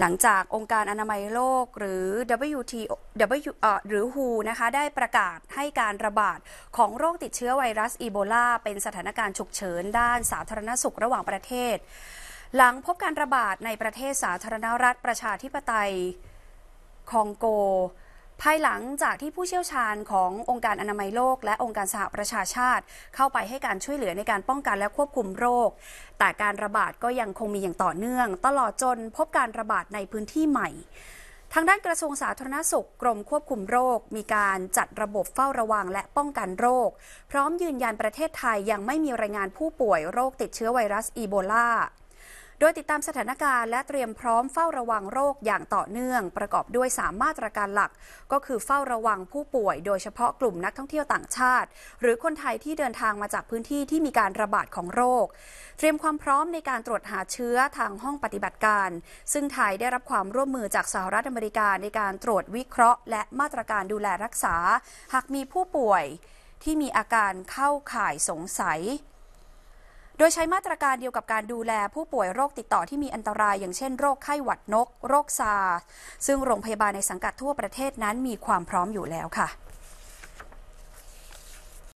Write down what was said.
หลังจากองค์การอนามัยโลกหรือ WTO W หรือ WHO นะคะได้ประกาศให้การระบาดของโรคติดเชื้อไวรัสอีโบลา เป็นสถานการณ์ฉุกเฉินด้านสาธารณสุขระหว่างประเทศ หลังพบการระบาดในประเทศสาธารณรัฐประชาธิปไตย คองโกภายหลังจากที่ผู้เชี่ยวชาญขององค์การอนามัยโลกและองค์การสหประชาชาติ เข้าไปให้การช่วยเหลือในการป้องกันและควบคุมโรค แต่การระบาดก็ยังคงมีอย่างต่อเนื่อง ตลอดจนพบการระบาดในพื้นที่ใหม่ ทางด้านกระทรวงสาธารณสุขกรมควบคุมโรคมีการจัดระบบเฝ้าระวังและป้องกันโรค พร้อมยืนยันประเทศไทยยังไม่มีรายงานผู้ป่วยโรค ติดเชื้อไวรัสอีโบลาโดยติดตามสถานการณ์และเตรียมพร้อมเฝ้าระวังโรคอย่างต่อเนื่อง ประกอบด้วย3มาตรการหลัก ก็คือเฝ้าระวังผู้ป่วยโดยเฉพาะกลุ่มนักท่องเที่ยวต่างชาติ หรือคนไทยที่เดินทางมาจากพื้นที่ที่มีการระบาดของโรค เตรียมความพร้อมในการตรวจหาเชื้อทางห้องปฏิบัติการ ซึ่งไทยได้รับความร่วมมือจากสหรัฐอเมริกาในการตรวจวิเคราะห์ และมาตรการดูแลรักษา หากมีผู้ป่วยที่มีอาการเข้าข่ายสงสัยโดยใช้มาตรการเดียวกับการดูแลผู้ป่วยโรคติดต่อที่มีอันตรายอย่างเช่นโรคไข้หวัดนก โรคซาซึ่งโรงพยาบาลในสังกัดทั่วประเทศนั้นมีความพร้อมอยู่แล้วค่ะ